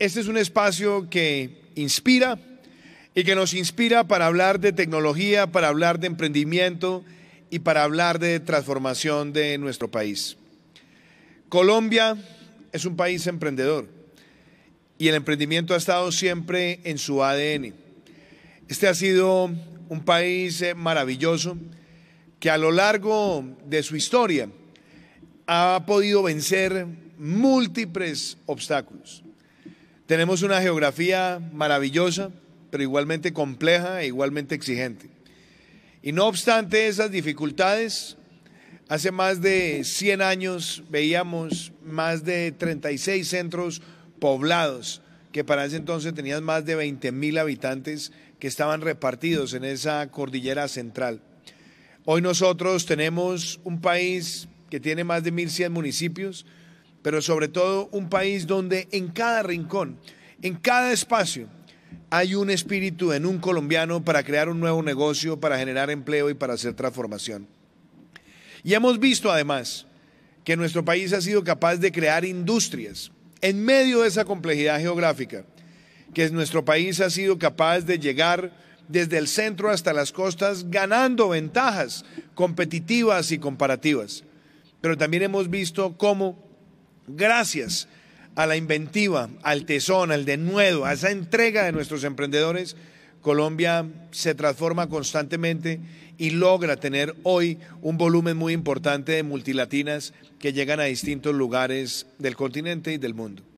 Este es un espacio que inspira y que nos inspira para hablar de tecnología, para hablar de emprendimiento y para hablar de transformación de nuestro país. Colombia es un país emprendedor y el emprendimiento ha estado siempre en su ADN. Este ha sido un país eh, maravilloso que a lo largo de su historia ha podido vencer múltiples obstáculos. Tenemos una geografía maravillosa, pero igualmente compleja e igualmente exigente. Y no obstante esas dificultades, hace más de 100 años veíamos más de 36 centros poblados, que para ese entonces tenían más de 20.000 mil habitantes que estaban repartidos en esa cordillera central. Hoy nosotros tenemos un país que tiene más de 1.100 municipios, pero sobre todo un país donde en cada rincón, en cada espacio, hay un espíritu en un colombiano para crear un nuevo negocio, para generar empleo y para hacer transformación. Y hemos visto además que nuestro país ha sido capaz de crear industrias en medio de esa complejidad geográfica, que nuestro país ha sido capaz de llegar desde el centro hasta las costas ganando ventajas competitivas y comparativas. Pero también hemos visto cómo Gracias a la inventiva, al tesón, al denuedo, a esa entrega de nuestros emprendedores, Colombia se transforma constantemente y logra tener hoy un volumen muy importante de multilatinas que llegan a distintos lugares del continente y del mundo.